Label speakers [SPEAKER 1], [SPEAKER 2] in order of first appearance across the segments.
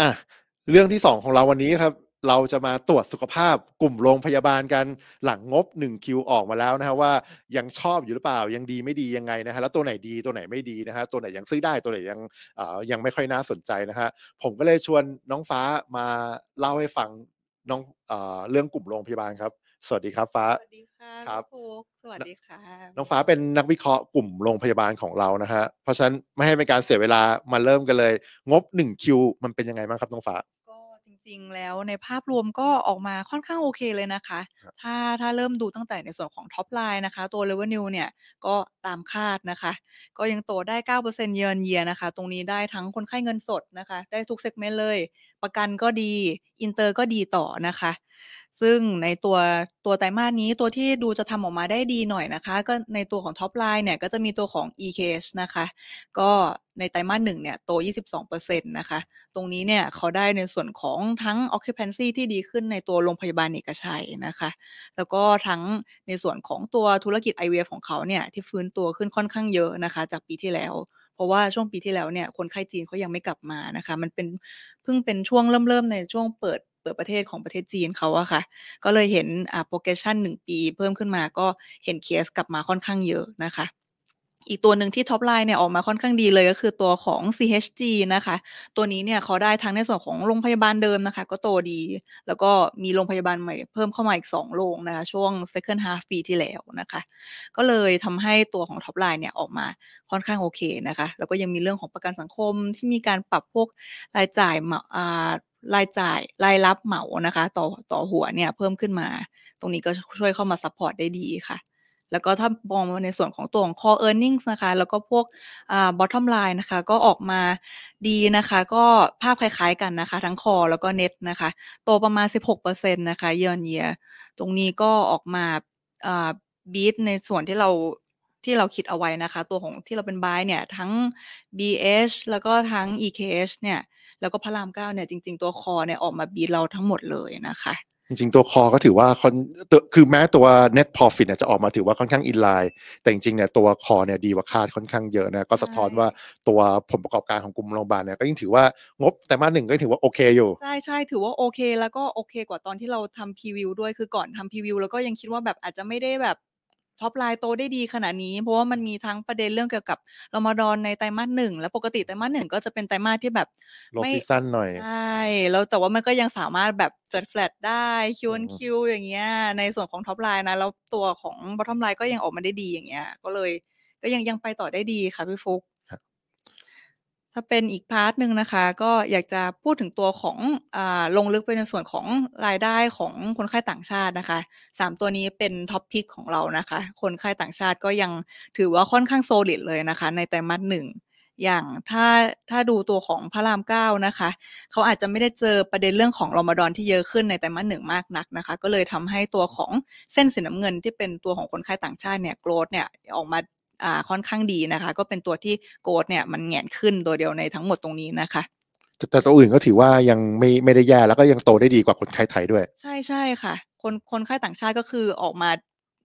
[SPEAKER 1] อ่ะเรื่องที่สองของเราวันนี้ครับ เราจะมาตรวจสุขภาพกลุ่มโรงพยาบาลกันหลังงบ1คิวออกมาแล้วนะฮะว่ายังชอบอยู่หรือเปล่า ยังดีไม่ดียังไงนะฮะแล้วตัวไหนดีตัวไหนไม่ดีนะฮะตัวไหนยังซื้อได้ตัวไหนยังยังไม่ค่อยน่าสนใจนะฮะผมก็เลยชวนน้องฟ้ามาเล่าให้ฟังน้องเรื่องกลุ่มโรงพยาบาลครับสวัสดีครับฟ้า สวัสดีค่ะครับ สวัสดีค่ะน้องฟ้าเป็นนักวิเคราะห์กลุ่มโรงพยาบาลของเรานะฮะ เพราะฉะนั้นไม่ให้เป็นการเสียเวลามาเริ่มกันเลย งบ1คิวมันเป็นยังไงบ้างครับ น้องฟ้า ก็
[SPEAKER 2] จริงๆแล้วในภาพรวมก็ออกมาค่อนข้างโอเคเลยนะคะ ถ้าถ้าเริ่มดูตั้งแต่ในส่วนของท็อปไลน์นะคะ ตัว r e v e นิวเนี่ยก็ตามคาดนะคะ ก็ยังโตได้9%เยือนเยียนะคะ ตรงนี้ได้ทั้งคนไข้เงินสดนะคะ ได้ทุกเซกเมนต์เลย ประกันก็ดี อินเตอร์ก็ดีต่อนะคะซึ่งในตัวตัวไตรมาสนี้ตัวที่ดูจะทำออกมาได้ดีหน่อยนะคะก็ในตัวของท็อปไลน์เนี่ยก็จะมีตัวของ EKH นะคะก็ในไตรมาสหนึ่งเนี่ยโต 22%นะคะตรงนี้เนี่ยเขาได้ในส่วนของทั้ง occupancy ที่ดีขึ้นในตัวโรงพยาบาลเอกชัยนะคะ แล้วก็ทั้งในส่วนของตัวธุรกิจ IVF ของเขาเนี่ยที่ฟื้นตัวขึ้นค่อนข้างเยอะนะคะ จากปีที่แล้ว เพราะว่าช่วงปีที่แล้วเนี่ยคนไข้จีนเขายังไม่กลับมานะคะมันเป็นเพิ่งเป็นช่วงเริ่มเริ่มในช่วงเปิดปิดประเทศของประเทศจีนเขาอะค่ะ ก็เลยเห็นอ่าโปรเกชันหนึ่งปีเพิ่มขึ้นมาก็เห็นเคสกลับมาค่อนข้างเยอะนะคะอีกตัวหนึ่งที่ท็อปไลน์เนี่ยออกมาค่อนข้างดีเลยก็คือตัวของ CHG นะคะ ตัวนี้เนี่ยเขาได้ทั้งในส่วนของโรงพยาบาลเดิมนะคะ ก็โตดี แล้วก็มีโรงพยาบาลใหม่เพิ่มเข้ามาอีก2โรงนะคะช่วง second half ปีที่แล้วนะคะ ก็เลยทำให้ตัวของท็อปไลน์เนี่ยออกมาค่อนข้างโอเคนะคะ แล้วก็ยังมีเรื่องของประกันสังคมที่มีการปรับพวกรายจ่ายมาาอ่รายจ่ายรายรับเหมานะคะ ต่อต่อหัวเนี่ยเพิ่มขึ้นมา ตรงนี้ก็ช่วยเข้ามาซัพพอร์ตได้ดีค่ะแล้วก็ถ้ามองในส่วนของตัวของ core earnings นะคะ แล้วก็พวก bottom line นะคะ ก็ออกมาดีนะคะ ก็ภาพคล้ายๆกันนะคะ ทั้ง core แล้วก็ net นะคะโตประมาณ 16%นะคะ year on year ตรงนี้ก็ออกมาบีทในส่วนที่เราที่เราคิดเอาไว้นะคะ ตัวของที่เราเป็นบายเนี่ยทั้ง BH แล้วก็ทั้ง EKH เนี่ย แล้วก็พระรามเก้าเนี่ย จริง ๆตัวคอเนี่ยออกมาบีทเราทั้งหมดเลยนะคะ
[SPEAKER 1] จริงๆ ตัวคอก็ถือว่าคอนคือแม้ตัว net profit เนี่ยจะออกมาถือว่าค่อนข้างอินไลน์แต่จริงๆ เนี่ยตัวคอเนี่ยดีกว่าคาดค่อนข้างเยอะนะก็สะท้อนว่าตัวผลประกอบการของกลุ่มโรงพยาบาลเนี่ยก็ยิ่งถือว่างบแต่มาหนึ่งก็ถือว่าโอเคอยู่ ใช่
[SPEAKER 2] ใช่ถือว่าโอเค แล้วก็โอเค กว่าตอนที่เราทำพรีวิวด้วยคือก่อนทำพรีวิวแล้วก็ยังคิดว่าแบบอาจจะไม่ได้แบบท็อปไลน์โตได้ดีขนาดนี้ เพราะว่ามันมีทั้งประเด็นเรื่องเกี่ยวกับรอมฎอนในไตรมาสหนึ่งแล้วปกติไตรมาสหนึ่งก็จะเป็นไตรมาสที่แบบ
[SPEAKER 1] ไม่สั้นหน่อยใช
[SPEAKER 2] ่แล้วแต่ว่ามันก็ยังสามารถแบบแฟลตได้คิวนคิวอย่างเงี้ยในส่วนของท็อปไลน์นะแล้วตัวของบอททอมไลน์ก็ยังออกมาได้ดีอย่างเงี้ยก็เลยก็ยังยังไปต่อได้ดีค่ะพี่ฟุก้าเป็นอีกพาร์ทหนึ่งนะคะ ก็อยากจะพูดถึงตัวของอลงลึกไปในส่วนของรายได้ของคนไข้ต่างชาตินะคะ 3 ตัวนี้เป็นท็อปพิกของเรานะคะคนไข้ต่างชาติก็ยังถือว่าค่อนข้างโซลิดเลยนะคะ ในแต้มัดหนึ่งอย่างถ้าถ้าดูตัวของพระรามเก้านะคะเขาอาจจะไม่ได้เจอประเด็นเรื่องของรอมฎอนที่เยอะขึ้นในแต้มัดหนึ่งมากนักนะคะก็เลยทำให้ตัวของเส้นสีน้ำเงินที่เป็นตัวของคนไข้ต่างชาติเนี่ยโกรดเนี่ยออกมา่ค่อนข้างดีนะคะ ก็เป็นตัวที่โกดเนี่ยมันแงนขึ้นตัวเดียวในทั้งหมดตรงนี้นะคะ
[SPEAKER 1] แต่ตัวอื่นก็ถือว่ายังไม่ไม่ได้แย่แล้วก็ยังโตได้ดีกว่าคนไข้ไทยด้วย
[SPEAKER 2] ใช่ใช่ค่ะ คนคนไข้ต่างชาติก็คือออกมา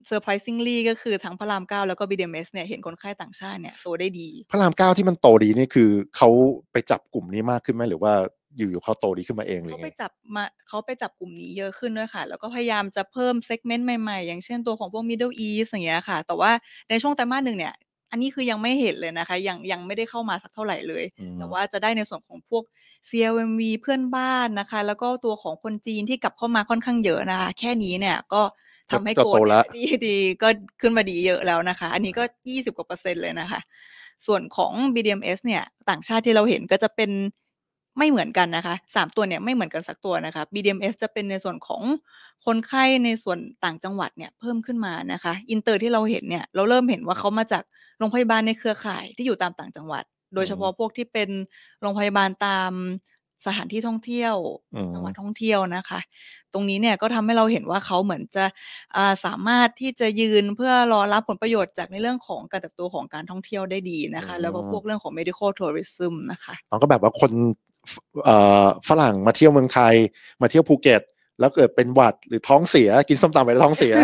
[SPEAKER 2] เซอร์ไพรซิงลี่ก็คือทั้งพระรามเก้าแล้วก็บีด d มสเนี่ยเห็นคนไข้ต่างชาติเนี่ยโตได้ดี
[SPEAKER 1] พระรามเก้าที่มันโตดีนี่คือเขาไปจับกลุ่มนี้มากขึ้นไหมหรือว่าอยู่ๆเขาโตดีขึ้นมาเองเลยเขาไป
[SPEAKER 2] จับมาเขาไปจับกลุ่มนี้เยอะขึ้นด้วยค่ะ แล้วก็พยายามจะเพิ่มเซกเมนต์ใหม่ๆอย่างเช่นตัวของพวก Middle East อย่างเงี้ยค่ะ แต่ว่าในช่วงไตรมาสหนึ่งเนี่ย อันนี้คือยังไม่เห็นเลยนะคะ ยังยังไม่ได้เข้ามาสักเท่าไหร่เลยแต่ว่าจะได้ในส่วนของพวก CLMV เพื่อนบ้านนะคะ แล้วก็ตัวของคนจีนที่กลับเข้ามาค่อนข้างเยอะนะคะ แค่นี้เนี่ยก็ทำให้โกลดดีดีก็ขึ้นมาดีเยอะแล้วนะคะ อันนี้ก็ยี่สิบกว่าเปอร์เซ็นต์เลยนะคะส่วนของ BDMs เนี่ยต่างชาติที่เราเห็นก็จะเป็นไม่เหมือนกันนะคะสามตัวเนี่ยไม่เหมือนกันสักตัวนะคะ BDMs จะเป็นในส่วนของคนไข้ในส่วนต่างจังหวัดเนี่ยเพิ่มขึ้นมานะคะอินเตอร์ ที่เราเห็นเนี่ยเราเริ่มเห็นว่าเขามาจากโรงพยาบาลในเครือข่ายที่อยู่ตามต่างจังหวัด โดยเฉพาะพวกที่เป็นโรงพยาบาลตามสถานที่ท่องเที่ยวจังหวัดท่องเที่ยวนะคะ ตรงนี้เนี่ยก็ทำให้เราเห็นว่าเขาเหมือนจะสามารถที่จะยืนเพื่อรอรับผลประโยชน์จากในเรื่องของการเติบโตของการท่องเที่ยวได้ดีนะคะ แล้วก็พวกเรื่องของ medical tourism นะคะ
[SPEAKER 1] ก็แบบว่าคนฝรั่งมาเที่ยวเมืองไทย มาเที่ยวภูเก็ต แล้วเกิดเป็นหวัด หรือท้องเสียกินส้มตำไปท้องเสีย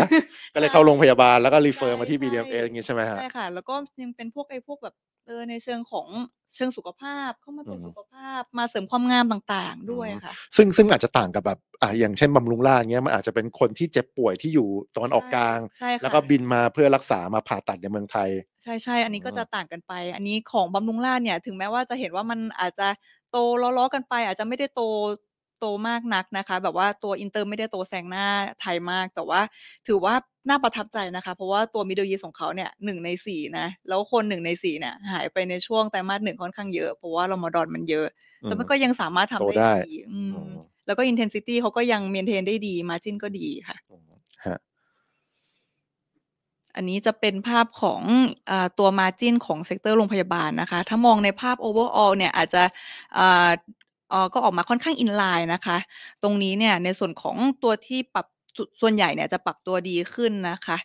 [SPEAKER 1] ก็เลยเข้าโรงพยาบาลแล้วก็รีเฟอร์มาที่ BDMA อย่างงี้ใช่ไหมฮะใช่
[SPEAKER 2] ค่ะ แล้วก็ยังเป็นพวกไอ้พวกแบบเออในเชิงของเชิงสุขภาพ เข้ามาตรวจสุขภาพมาเสริมความงามต่างๆด้วยค่ะ
[SPEAKER 1] ซึ่งซึ่งอาจจะต่างกับแบบอ่าอย่างเช่นบำรุงรางเงี้ยมันอาจจะเป็นคนที่เจ็บป่วยที่อยู่ตอนออกกลาง แล้วก็บินมาเพื่อรักษามาผ่าตัดในเมืองไทย
[SPEAKER 2] ใช่ใช่อันนี้ก็จะต่างกันไป อันนี้ของบำรุงรางเนี่ยถึงแม้ว่าจะเห็นว่ามันอาจจะโตล้อๆกันไปอาจจะไม่ได้โตโตมากนักนะคะ แบบว่าตัวอินเตอร์ไม่ได้โตแซงหน้าไทยมากแต่ว่าถือว่าน่าประทับใจนะคะ เพราะว่าตัวมิดเดิลยีของเขาเนี่ยหนึ่งในสี่นะแล้วคนหนึ่งในสี่เนี่ยหายไปในช่วงไตรมาสหนึ่งค่อนข้างเยอะเพราะว่าเรามาดอนมันเยอะ
[SPEAKER 1] แต่มันก็ยังส
[SPEAKER 2] ามารถทำได้ดีแล้วก็อินเทนซิตี้เขาก็ยังเมนเทนได้ดี มาจินก็ดีค่ะอันนี้จะเป็นภาพของอตัวมาจินของเซกเตอร์โรงพยาบาลนะคะ ถ้ามองในภาพโอเวอร์ออลเนี่ยอาจจะก็ออกมาค่อนข้างอินไลน์นะคะ ตรงนี้เนี่ยในส่วนของตัวที่ปรับส่วนใหญ่เนี่ยจะปรับตัวดีขึ้นนะคะ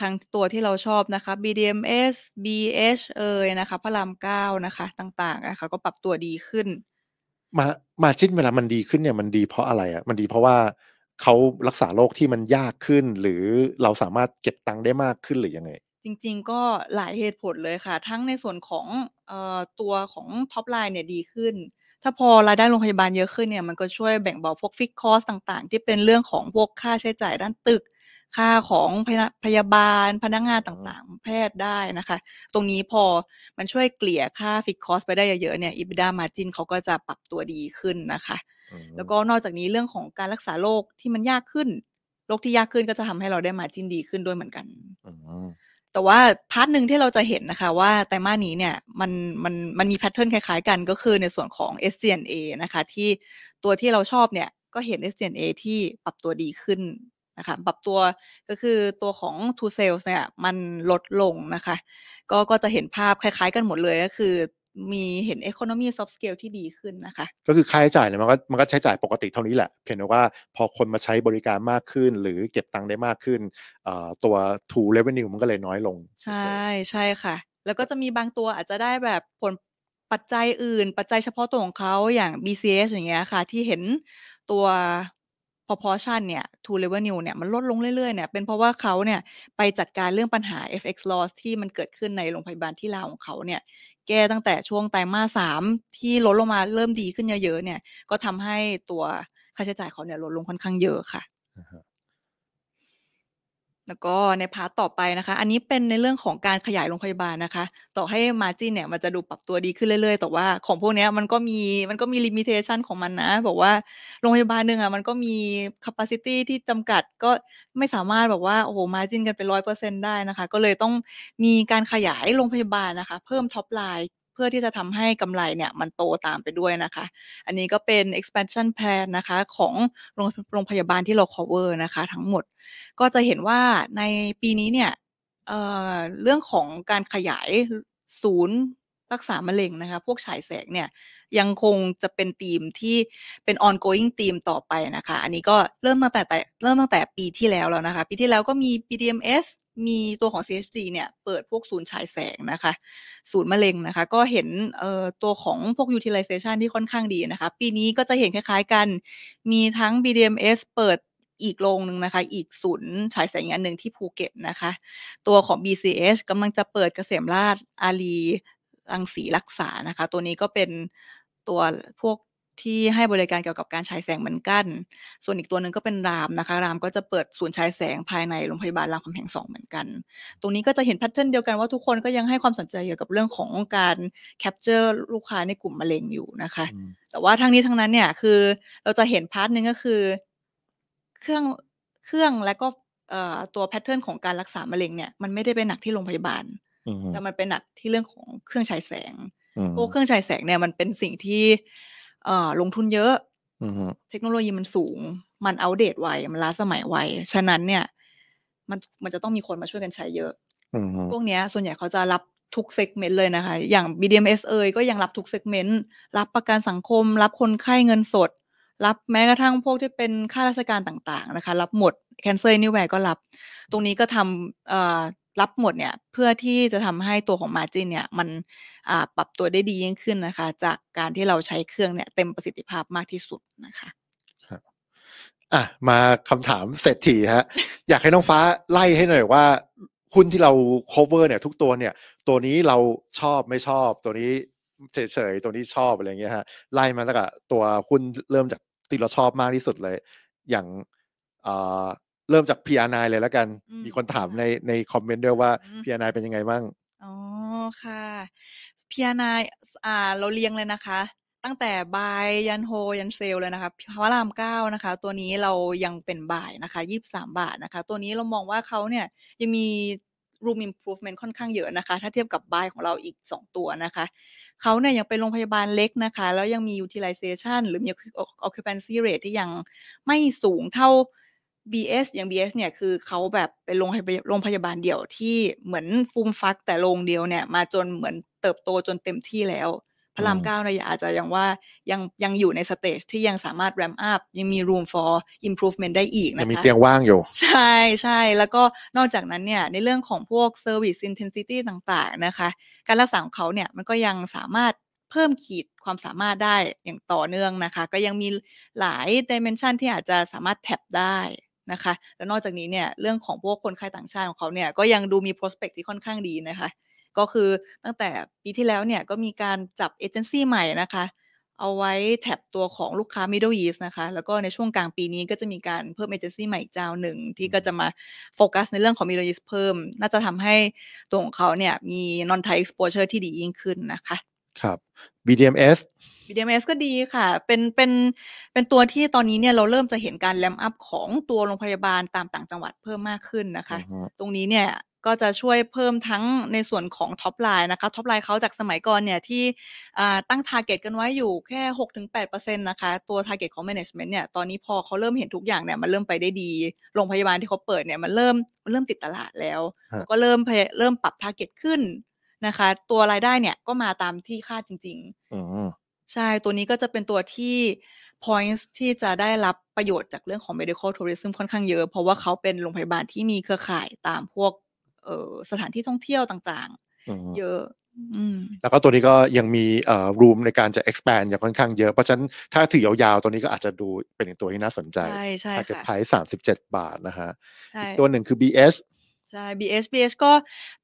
[SPEAKER 2] ทางตัวที่เราชอบนะคะ BDMS BH เอ่ยนะคะพระรามเก้านะคะต่างๆนะคะ ก็ปรับตัวดีขึ้น
[SPEAKER 1] มามาจิ้นเวลามันดีขึ้นเนี่ยมันดีเพราะอะไรอะ่ะ มันดีเพราะว่าเขารักษาโรคที่มันยากขึ้น หรือเราสามารถเก็บตังค์ได้มากขึ้นหรือยังไง
[SPEAKER 2] จริงๆก็หลายเหตุผลเลยค่ะ ทั้งในส่วนของตัวของท็อปไลน์เนี่ยดีขึ้น ถ้าพอรายได้โรงพยาบาลเยอะขึ้นเนี่ยมันก็ช่วยแบ่งเบาพวกฟิกคอสต่างๆ ที่เป็นเรื่องของพวกค่าใช้จ่ายด้านตึก ค่าของพยาบาลพนักงานต่างๆ แพทย์ได้นะคะ ตรงนี้พอมันช่วยเกลี่ยค่าฟิกคอสไปได้เยอะๆเนี่ยอีบิดามาจินเขาก็จะปรับตัวดีขึ้นนะคะแล้วก็นอกจากนี้เรื่องของการรักษาโรคที่มันยากขึ้น โรคที่ยากขึ้นก็จะทำให้เราได้มาจินดีขึ้นด้วยเหมือนกันแต่ว่าพาร์ทหนึ่งที่เราจะเห็นนะคะว่าไตมานี้เนี่ยมันมันมันมีแพทเทิร์นคล้ายๆ กันก็คือในส่วนของ s c n a นะคะ ที่ตัวที่เราชอบเนี่ยก็เห็น s c n a ที่ปรับตัวดีขึ้นนะคะปรับตัวก็คือตัวของ t o sales เนี่ยมันลดลงนะคะ ก็ก็จะเห็นภาพคล้ายๆ กันหมดเลยก็คือมีเห็น Economy Soft Scale ที่ดีขึ้นนะคะ
[SPEAKER 1] ก็คือค่าใช้จ่ายเนี่ยมันก็มันก็ใช้จ่ายปกติเท่านี้แหละ เพียงแต่ว่าพอคนมาใช้บริการมากขึ้นหรือเก็บตังค์ได้มากขึ้นตัว to revenue มันก็เลยน้อยลง
[SPEAKER 2] ใช่ใช่ค่ะ แล้วก็จะมีบางตัวอาจจะได้แบบผลปัจจัยอื่น ปัจจัยเฉพาะตัวของเขาอย่าง BCS อย่างเงี้ยค่ะที่เห็นตัว proportion เนี่ย to revenue เนี่ยมันลดลงเรื่อยๆเนี่ยเป็นเพราะว่าเขาเนี่ยไปจัดการเรื่องปัญหา FX loss ที่มันเกิดขึ้นในโรงพยาบาลที่ลาวของเขาเนี่ยแก้ตั้งแต่ช่วงไตรมาสสามที่ลดลงมาเริ่มดีขึ้นเยอะๆเนี่ยก็ทำให้ตัวค่าใช้จ่ายเขาเนี่ยลดลงค่อนข้างเยอะค่ะแล้วก็ในพาร์ตต่อไปนะคะ อันนี้เป็นในเรื่องของการขยายโรงพยาบาลนะคะ ต่อให้มาจีเนี่ยมันจะดูปรับตัวดีขึ้นเรื่อยๆ แต่ว่าของพวกนี้มันก็มีมันก็มีลิมิเตชันของมันนะ บอกว่าโรงพยาบาลหนึ่งอ่ะมันก็มีแคปซิตี้ที่จำกัดก็ไม่สามารถแบบว่า โอ้โหมาจีนกันเป็นร้อยเปอร์เซ็นได้นะคะ ก็เลยต้องมีการขยายโรงพยาบาลนะคะ เพิ่มท็อปไลน์เพื่อที่จะทำให้กำไรเนี่ยมันโตตามไปด้วยนะคะ อันนี้ก็เป็น expansion plan นะคะของโรงพยาบาลที่เรา cover นะคะทั้งหมด ก็จะเห็นว่าในปีนี้เนี่ยเเรื่องของการขยายศูนย์รักษามะเร็งนะคะพวกฉายแสงเนี่ยยังคงจะเป็นธีมที่เป็น ongoing ธีมต่อไปนะคะ อันนี้ก็เริ่มตั้งแต่เริ่มตั้งแต่ปีที่แล้วแล้วนะคะ ปีที่แล้วก็มี BDMS มีตัวของ CHG เนี่ยเปิดพวกศูนย์ฉายแสงนะคะ ศูนย์มะเร็งนะคะก็เห็นตัวของพวก utilization ที่ค่อนข้างดีนะคะปีนี้ก็จะเห็นคล้ายๆกัน มีทั้ง BDMS เปิดอีกโรงหนึ่งนะคะอีกศูนย์ฉายแสงอีกอันหนึ่งที่ภูเก็ตนะคะ ตัวของ BCH กำลังจะเปิดเกษมราชอารีรังสีรักษานะคะตัวนี้ก็เป็นตัวพวกที่ให้บริการเกี่ยวกับการฉายแสงเหมือนกัน ส่วนอีกตัวหนึ่งก็เป็นรามนะคะ รามก็จะเปิดศูนย์ฉายแสงภายในโรงพยาบาลรามคำแหงสองเหมือนกัน ตรงนี้ก็จะเห็นแพทเทิร์นเดียวกันว่าทุกคนก็ยังให้ความสนใจเกี่ยวกับเรื่องของการแคปเจอร์ ลูกค้าในกลุ่มมะเร็งอยู่นะคะ แต่ว่าทั้งนี้ทั้งนั้นเนี่ยคือเราจะเห็นพาร์ทหนึ่งก็คือ เครื่องเครื่องและก็ตัวแพทเทิร์นของการรักษามะเร็งเนี่ยมันไม่ได้เป็นหนักที่โรงพยาบาล แต่มันเป็นหนักที่เรื่องของเครื่องฉายแสงตัวเครื่องฉายแสงเนี่ยมันเป็นสิ่งที่ลงทุนเยอะ เทคโนโลยีมันสูง มันอัปเดตไว มันล้าสมัยไว ฉะนั้นเนี่ย มันมันจะต้องมีคนมาช่วยกันใช้เยอะ พวกเนี้ยส่วนใหญ่เขาจะรับทุกเซกเมนต์เลยนะคะ อย่าง BDMs เอยก็ยังรับทุกเซกเมนต์ รับประกันสังคม รับคนไข้เงินสด รับแม้กระทั่งพวกที่เป็นข้าราชการต่าง ๆนะคะ รับหมด Cancer ์ n ิ w แ e ร์ก็รับ ตรงนี้ก็ทำรับหมดเนี่ย เพื่อที่จะทำให้ตัวของ Margin เนี่ย มันปรับตัวได้ดียิ่งขึ้นนะคะ จากการที่เราใช้เครื่องเนี่ยเต็มประสิทธิภาพมากที่สุดนะคะ
[SPEAKER 1] อ่ะ มาคำถามเสร็จทีฮะ อยากให้น้องฟ้าไล่ให้หน่อย ว่าหุ้นที่เรา cover เนี่ยทุกตัวเนี่ย ตัวนี้เราชอบไม่ชอบ ตัวนี้เฉยๆตัวนี้ชอบอะไรเงี้ยฮะไล่มาแั้วกตตัวหุ้นเริ่มจากที่เราชอบมากที่สุดเลย อย่างเริ่มจากพีอานายเลยแล้วกัน มีคนถามในในคอมเมนต์ด้วยว่าพีอานายเป็นยังไงบ้าง
[SPEAKER 2] อ๋อ ค่ะพิอานายอ่า เราเรียงเลยนะคะ ตั้งแต่บายยันโฮยันเซลเลยนะคะพระรามเก้านะคะ ตัวนี้เรายังเป็นบายนะคะยี่บสามบาทนะคะ ตัวนี้เรามองว่าเขาเนี่ยยังมี room improvement ค่อนข้างเยอะนะคะ ถ้าเทียบกับบายของเราอีก 2 ตัวนะคะ เขาเนี่ยยังเป็นโรงพยาบาลเล็กนะคะ แล้วยังมี utilization หรือมี occupancy rate ที่ยังไม่สูงเท่าบีเอย่าง BS เนี่ยคือเขาแบบไปโรงโรงพยาบาลเดี่ยวที่เหมือนฟูมฟักแต่โรงเดียวเนี่ย มาจนเหมือนเติบโตจนเต็มที่แล้วพระรามเก้าเนี่ยอาจจะยังว่ายังยังอยู่ในสเตจที่ยังสามารถแรมอัพ ยังมี room for improvement ได้อีกนะคะ ยังมีเตียงว่างอยู่ ใช่ใช่แล้วก็นอกจากนั้นเนี่ย ในเรื่องของพวก service intensity ต่างๆนะคะ การรักษาของเขาเนี่ยมันก็ยังสามารถเพิ่มขีดความสามารถได้อย่างต่อเนื่องนะคะ ก็ยังมีหลายดิเมนชันที่อาจจะสามารถแท็บได้นะคะแล้วนอกจากนี้เนี่ยเรื่องของพวกคนไข้ต่างชาติของเขาเนี่ยก็ยังดูมี prospect ที่ค่อนข้างดีนะคะก็คือตั้งแต่ปีที่แล้วเนี่ยก็มีการจับเอเจนซี่ใหม่นะคะ เอาไว้แท็บตัวของลูกค้า Middle East นะคะแล้วก็ในช่วงกลางปีนี้ก็จะมีการเพิ่มเอเจนซี่ใหม่เจ้าหนึ่ง ที่ก็จะมาโฟกัสในเรื่องของ Middle East เพิ่ม น่าจะทำให้ตัวของเขาเนี่ยมี non Thai exposure ที่ดียิ่งขึ้นนะคะ
[SPEAKER 1] ครับ BDMs
[SPEAKER 2] BDMs ก็ดีค่ะ เป็น เป็น เป็นตัวที่ตอนนี้เนี่ยเราเริ่มจะเห็นการแลมอัพของตัวโรงพยาบาลตามต่างจังหวัดเพิ่มมากขึ้นนะคะ ตรงนี้เนี่ยก็จะช่วยเพิ่มทั้งในส่วนของท็อปไลน์นะคะ ท็อปไลน์เขาจากสมัยก่อนเนี่ยที่ตั้งทาร์เก็ตกันไว้อยู่แค่ 6-8%นะคะ ตัวทาร์เก็ตของแมネจเมนต์เนี่ยตอนนี้พอเขาเริ่มเห็นทุกอย่างเนี่ยมันเริ่มไปได้ดี โรงพยาบาลที่เขาเปิดเนี่ยมันเริ่มมันเริ่มติดตลาดแล้ว ก็เริ่มเริ่มปรับทาร์เก็ตขึ้นนะคะตัวรายได้เนี่ยก็มาตามที่คาดจริงๆใช่ตัวนี้ก็จะเป็นตัวที่ points ที่จะได้รับประโยชน์จากเรื่องของ medical tourism ค่อนข้างเยอะ เพราะว่าเขาเป็นโรงพยาบาลที่มีเครือข่ายตามพวกสถานที่ท่องเที่ยวต่างๆเยอะ
[SPEAKER 1] แล้วก็ตัวนี้ก็ยังมีรูมในการจะ expand อย่างค่อนข้างเยอะ เพราะฉะนั้นถ้าถือยาวๆ ตัวนี้ก็อาจจะดูเป็นตัวที่น่าสนใจใช่ใช่ค่ะไพ่สามสิบเจ็ดบาทนะฮะอีกตัวหนึ่งคือ BS
[SPEAKER 2] ช่ BS BS ก็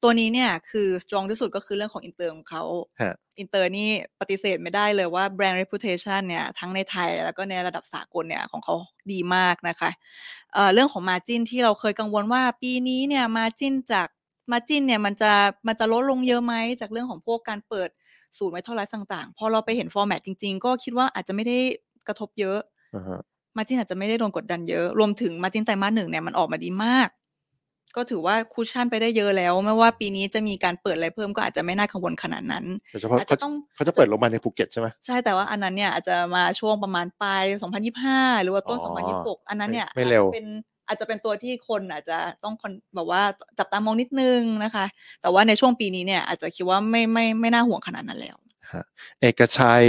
[SPEAKER 2] ตัวนี้เนี่ย คือสตรองที่สุดก็คือเรื่องของอินเตอร์ของเขาอินเตอร์นี่ปฏิเสธไม่ได้เลยว่าแบรนด์ reputation เนี่ย ทั้งในไทยแล้วก็ในระดับสากลเนี่ย ของเขาดีมากนะคะเเรื่องของ margin ที่เราเคยกังวลว่าปีนี้เนี่ย margin จาก margin เนี่ย มันจะมันจะลดลงเยอะไหม จากเรื่องของพวกการเปิดสูตรไว้เท่าไรต่างๆพอเราไปเห็นฟอร์แมตจริง ๆ ก็คิดว่าอาจจะไม่ได้กระทบเยอะมาจินอาจจะไม่ได้โดนกดดันเยอะรวมถึงมาจินไตรมาสหนึ่งเนี่ยมันออกมาดีมากก็ถือว่าคูชชั่นไปได้เยอะแล้ว ไม่ว่าปีนี้จะมีการเปิดอะไรเพิ่มก็อาจจะไม่น่ากังวลขนาดนั้น
[SPEAKER 1] อาจจะต้องเขาจะเปิดลงมาในภูเก็ตใช่ไหม
[SPEAKER 2] ใช่ แต่ว่าอันนั้นเนี่ยอาจจะมาช่วงประมาณปลาย2025 หรือว่าต้น2026 อันนั้นเนี่ยเเป็นอาจจะเป็นตัวที่คนอาจจะต้องคนแบบว่าจับตามองนิดนึงนะคะ แต่ว่าในช่วงปีนี้เนี่ยอาจจะคิดว่าไม่ไม่ไม่น่าห่วงขนาดนั้นแล้ว
[SPEAKER 1] เอกชัย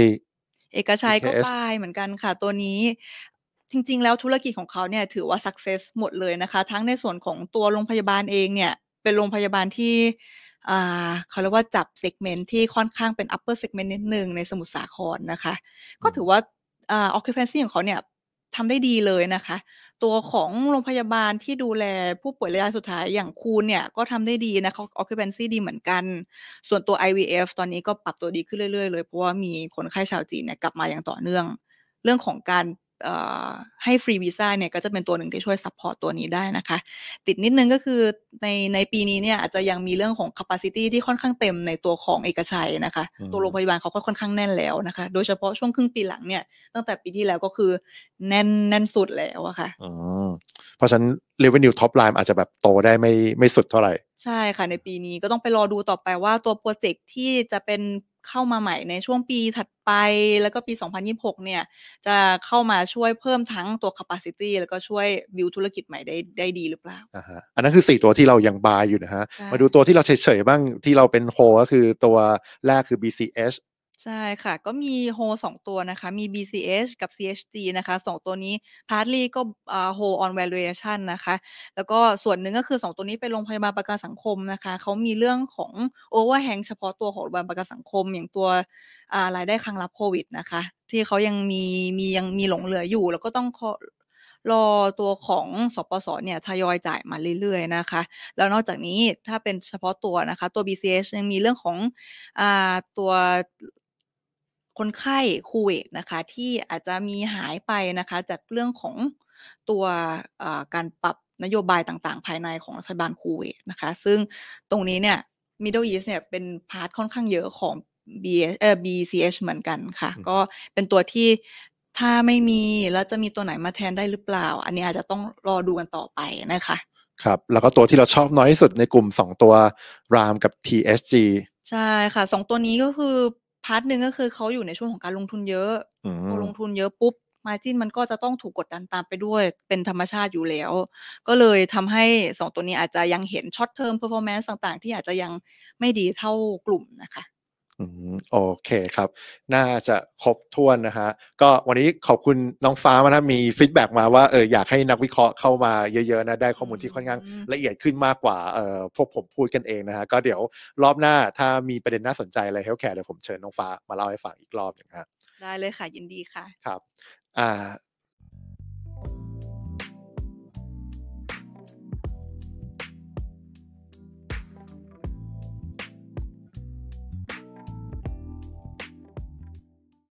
[SPEAKER 1] เอกชัยก็ไป
[SPEAKER 2] เหมือนกันค่ะตัวนี้จริง ๆ แล้วธุรกิจของเขาเนี่ยถือว่าสักเซสหมดเลยนะคะ ทั้งในส่วนของตัวโรงพยาบาลเองเนี่ย เป็นโรงพยาบาลที่เขาเรียกว่าจับเซกเมนต์ที่ค่อนข้างเป็นอัปเปอร์เซกเมนต์นิดหนึ่งในสมุทรสาครนะคะ ก็ถือว่าอ o คเ u น a ซี y ของเขาเนี่ยทำได้ดีเลยนะคะ ตัวของโรงพยาบาลที่ดูแลผู้ป่วยระยะสุดท้ายอย่างคูนเนี่ยก็ทำได้ดีนะคะ o c อ u เ a n c y ดีเหมือนกัน ส่วนตัว IVF ตอนนี้ก็ปรับตัวดีขึ้นเรื่อย ๆเลยเพราะว่ามีคนไข้ชาวจีนเนี่ยกลับมาอย่างต่อเนื่องเรื่องของการให้ฟรีวีซ่าเนี่ยก็จะเป็นตัวหนึ่งที่ช่วยซัพพอร์ตตัวนี้ได้นะคะ ติดนิดนึงก็คือในในปีนี้เนี่ยอาจจะยังมีเรื่องของแคปซิตี้ที่ค่อนข้างเต็มในตัวของเอกชัยนะคะ ตัวโรงพยาบาลเขาก็ค่อนข้างแน่นแล้วนะคะ โดยเฉพาะช่วงครึ่งปีหลังเนี่ย ตั้งแต่ปีที่แล้วก็คือแน่นแน่นสุดแล้วอะคะ่ะ
[SPEAKER 1] เพราะฉะนั้น revenue top line อาจจะแบบโตได้ไม่ไม่สุดเท่าไหร่
[SPEAKER 2] ใช่ค่ะในปีนี้ก็ต้องไปรอดูต่อไปว่าตัวโปรเจกต์ที่จะเป็นเข้ามาใหม่ในช่วงปีถัดไปแล้วก็ปี 2026 เนี่ย จะเข้ามาช่วยเพิ่มทั้งตัว capacity แล้วก็ช่วยบิวธุรกิจใหม่ได้ได้ดีหรือเปล่าอ่าฮะ
[SPEAKER 1] อันนั้นคือ 4 ตัวที่เรายังบายอยู่นะฮะ มาดูตัวที่เราเฉยๆบ้างที่เราเป็นโฮก็คือตัวแรกคือ BCH
[SPEAKER 2] ใช่ค่ะก็มีโฮสองตัวนะคะมี BCH กับ CHG นะคะสองตัวนี้าร์ t l y ก็โ่าอ h o l e on v a l u a นะคะแล้วก็ส่วนหนึ่งก็คือสองตัวนี้ไปโรงพยาบาลประกันสังคมนะคะเขามีเรื่องของโอเวอร์แฮงเฉพาะตัวของโรงพยาบาลประกันสังคมอย่างตัวรายได้ค้างรับโควิดนะคะที่เขายังมีมียังมีหลงเหลืออยู่ แล้วก็ต้องรอตัวของสปส เนี่ยทยอยจ่ายมาเรื่อยๆนะคะ แล้วนอกจากนี้ถ้าเป็นเฉพาะตัวนะคะตัว BCH ยังมีเรื่องของอตัวคนไข้คูเวตนะคะที่อาจจะมีหายไปนะคะ จากเรื่องของตัวการปรับนโยบายต่างๆ ภายในของรัฐบาลคูเวตนะคะ ซึ่งตรงนี้เนี่ย Middle East เนี่ยเป็นพาร์ทค่อนข้างเยอะของ B เอ BCH เหมือนกันค่ะ ก็เป็นตัวที่ถ้าไม่มีแล้วจะมีตัวไหนมาแทนได้หรือเปล่า อันนี้อาจจะต้องรอดูกันต่อไปนะคะ
[SPEAKER 1] ครับ แล้วก็ตัวที่เราชอบน้อยที่สุดในกลุ่ม 2 ตัวรามกับ TSG
[SPEAKER 2] ใช่ค่ะ 2 ตัวนี้ก็คือพาร์ทหนึ่งก็คือเขาอยู่ในช่วงของการลงทุนเยอะพอลงทุนเยอะปุ๊บ มาจินมันก็จะต้องถูกกดดันตามไปด้วยเป็นธรรมชาติอยู่แล้ว ก็เลยทำให้2ตัวนี้อาจจะยังเห็นช็อตเทอมเพอร์ฟอร์แมนซ์ต่างๆ ที่อาจจะยังไม่ดีเท่ากลุ่มนะคะ
[SPEAKER 1] โอเคครับ น่าจะครบถ้วนนะฮะ ก็วันนี้ขอบคุณน้องฟ้ามานะ มีฟีดแบ็มาว่าเอออยากให้นักวิเคราะห์เข้ามาเยอะๆนะได้ข้อมูลที่ค่อนข้างละเอียดขึ้นมากกว่าเอ่อพวกผมพูดกันเองนะฮะ ก็เดี๋ยวรอบหน้าถ้ามีประเด็นน่าสนใจอะไรเฮลท์แคร์เดี๋ยวผมเชิญน้องฟ้ามาเล่าให้ฟังอีกรอบหนึ่งฮะ
[SPEAKER 2] ได้เลยค่ะ ยินดีค่ะ
[SPEAKER 1] ครับอ่า